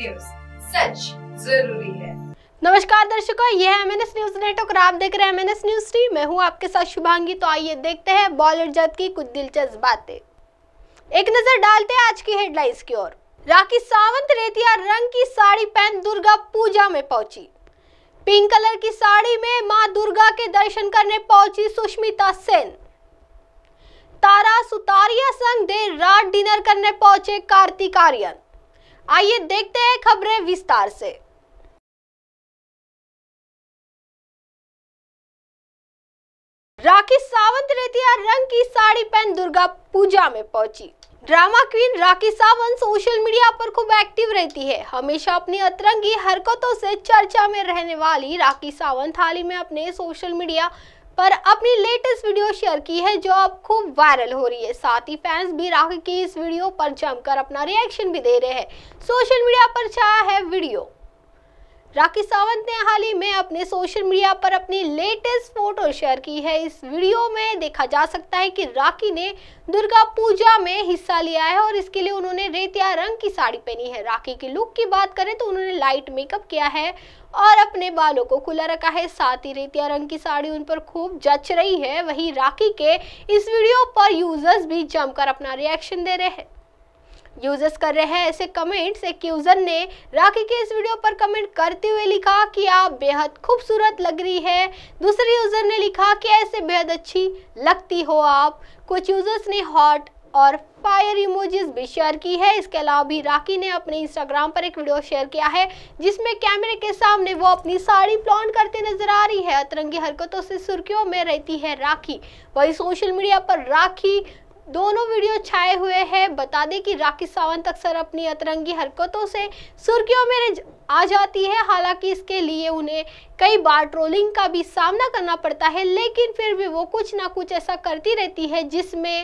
news सच जरूरी है नमस्कार दर्शकों यह M N S news network आप देख रहे हैं M N S news three मैं हूं आपके साथ शुभांगी तो आइए देखते हैं बॉलीवुड जगत की कुछ दिलचस्प बातें एक नजर डालते हैं आज की हेडलाइंस की ओर राखी सावंत रेतिया रंग की साड़ी पहन दुर्गा पूजा में पहुंची पिंक कलर की साड़ी में मां दुर्गा के दर्शन करने पहुंची सुष्मिता सेन तारा सुतारिया संग देर रात डिनर करने पहुंचे कार्तिक आर्यन आइए देखते हैं खबरें विस्तार से राखी सावंत रेतिया रंग की साड़ी पहन दुर्गा पूजा में पहुंची drama queen Rakhi Sawant social media पर खूब एक्टिव रहती है हमेशा अपनी अतरंगी हरकतों से चर्चा में रहने वाली राखी सावंत हाल ही में अपने सोशल मीडिया पर अपनी लेटेस्ट वीडियो शेयर की है जो अब खूब वायरल हो रही है साथ ही फैंस भी राखी की इस वीडियो पर जमकर अपना रिएक्शन भी दे रहे हैं सोशल मीडिया पर छाया है वीडियो राखी सावंत ने हाल ही में अपने सोशल मीडिया पर अपनी लेटेस्ट फोटो शेयर की है इस वीडियो में देखा जा सकता है कि राखी ने दुर्गा पूजा में हिस्सा लिया है और इसके लिए उन्होंने रेतिया रंग की साड़ी पहनी है राखी की लुक की बात करें तो उन्होंने लाइट मेकअप किया है और अपने बालों को खुला रखा है साथ ही रेतिया रंग की साड़ी उन पर खूब जच रही है वहीं राखी के इस वीडियो पर यूजर्स भी जमकर अपना रिएक्शन दे रहे हैं यूजर्स कर रहे हैं ऐसे कमेंट्स एक यूजर ने राखी के इस वीडियो पर कमेंट करते हुए लिखा कि आप बेहद खूबसूरत लग रही है दूसरे यूजर ने लिखा कि ऐसे बेहद अच्छी लगती हो आप कुछ यूजर्स ने हॉट और फायर इमोजीज भी शेयर की है इसके अलावा भी राखी ने अपने इंस्टाग्राम पर एक वीडियो शेयर किया है जिसमें कैमरे के सामने वो अपनी साड़ी प्लॉन करते नजर आ रही है अतरंगी हरकतों से सुर्खियों में रहती है राखी वही सोशल मीडिया पर राखी दोनों वीडियो छाए हुए हैं बता दें कि राखी सावंत अक्सर अपनी अतरंगी हरकतों से सुर्खियों में आ जाती है हालांकि इसके लिए उन्हें कई बार ट्रोलिंग का भी सामना करना पड़ता है लेकिन फिर भी वो कुछ ना कुछ ऐसा करती रहती है जिसमें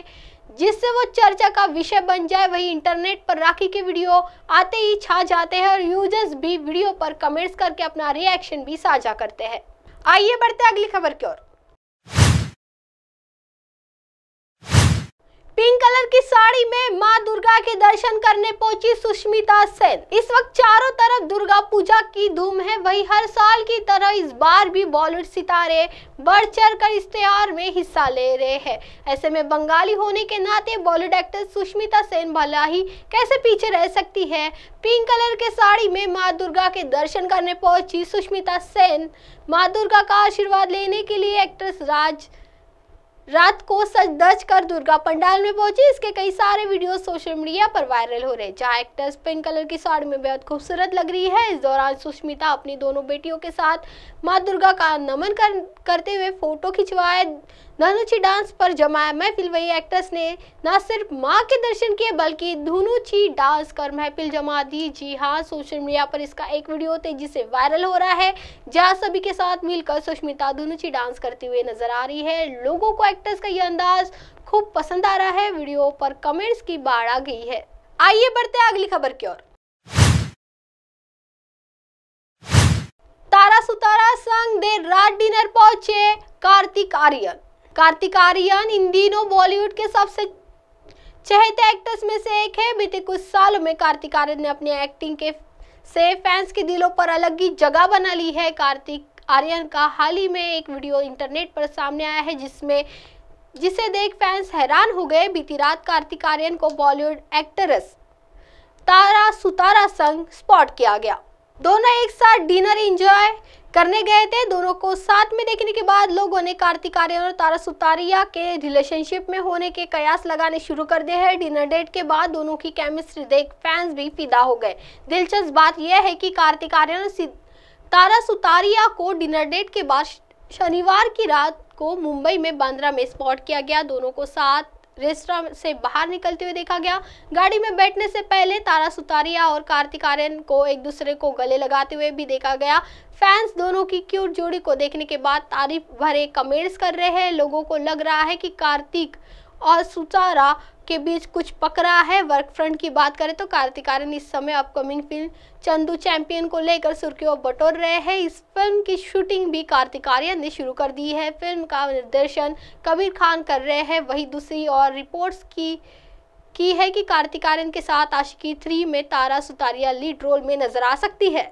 जिससे वो चर्चा का विषय बन जाए वही इंटरनेट पर राखी के वीडियो आते ही छा जाते हैं और यूजर्स भी वीडियो पर कमेंट्स करके अपना रिएक्शन भी साझा करते हैं आइए बढ़ते अगली खबर की ओर कलर की साड़ी में मां दुर्गा के दर्शन करने पहुंची सुष्मिता सेन इस वक्त चारों तरफ दुर्गा पूजा की धूम है वही हर साल की तरह इस बार भी बॉलीवुड सितारे बढ़ चढ़ कर इस त्योहार में हिस्सा ले रहे हैं ऐसे में बंगाली होने के नाते बॉलीवुड एक्ट्रेस सुष्मिता सेन भला ही कैसे पीछे रह सकती है पिंक कलर के साड़ी में माँ दुर्गा के दर्शन करने पहुंची सुष्मिता सेन माँ दुर्गा का आशीर्वाद लेने के लिए एक्ट्रेस राज रात को सच दर्ज कर दुर्गा पंडाल में पहुंची इसके कई सारे वीडियो सोशल मीडिया पर वायरल हो रहे जहां एक्ट्रेस पिंक कलर की साड़ी में बेहद खूबसूरत लग रही है इस दौरान सुष्मिता अपनी दोनों बेटियों के साथ माँ दुर्गा का नमन कर, करते हुए फोटो खिंचवाए धनुची डांस पर जमाया महफिल वही एक्ट्रेस ने न सिर्फ माँ के दर्शन किए बल्कि धुनुची डांस कर महफिल जमा दी जी हाँ सोशल मीडिया पर इसका एक वीडियो तेजी से वायरल हो रहा है जहाँ सभी के साथ मिलकर सुष्मिता धुनुची डांस करती हुए नजर आ रही है लोगों को एक्टर्स का ये अंदाज खूब पसंद आ रहा है वीडियो पर कमेंट्स की बाढ़ आ गई है आइए बढ़ते हैं अगली खबर की ओर तारा सुतारा संग देर रात डिनर पहुंचे कार्तिक आर्यन कार्तिक आर्यन इन दिनों बॉलीवुड के सबसे चहेते एक्टर्स में से एक है बीते कुछ सालों में कार्तिक आर्यन ने अपनी एक्टिंग के से फैंस के दिलों पर अलग ही जगह बना ली है कार्तिक आर्यन का हाल ही में एक वीडियो इंटरनेट पर सामने आया है जिसमें जिसे देख फैंस हैरान हो गए बीती रात कार्तिक आर्यन को बॉलीवुड एक्ट्रेस तारा सुतारा संग स्पॉट किया गया दोनों एक साथ डिनर एंजॉय करने गए थे दोनों को साथ में देखने के बाद लोगों ने कार्तिक आर्यन और तारा सुतारिया के रिलेशनशिप में होने के कयास लगाने शुरू कर दिए हैं डिनर डेट के बाद दोनों की केमिस्ट्री देख फैंस भी फिदा हो गए दिलचस्प बात यह है कि कार्तिक आर्यन और तारा सुतारिया को डिनर डेट के बाद शनिवार की रात को मुंबई में बांद्रा में स्पॉट किया गया दोनों को साथ रेस्टोरेंट से बाहर निकलते हुए देखा गया गाड़ी में बैठने से पहले तारा सुतारिया और कार्तिक आर्यन को एक दूसरे को गले लगाते हुए भी देखा गया फैंस दोनों की क्यूट जोड़ी को देखने के बाद तारीफ भरे कमेंट्स कर रहे हैं लोगों को लग रहा है कि कार्तिक और सुतारा के बीच कुछ पक रहा है वर्क फ्रंट की बात करें तो कार्तिक आर्यन इस समय अपकमिंग फिल्म चंदू चैंपियन को लेकर सुर्खियों बटोर रहे हैं इस फिल्म की शूटिंग भी कार्तिक आर्यन ने शुरू कर दी है फिल्म का निर्देशन कबीर खान कर रहे हैं वही दूसरी और रिपोर्ट्स की की है कि कार्तिक आर्यन के साथ आशिकी थ्री में तारा सुतारिया लीड रोल में नजर आ सकती है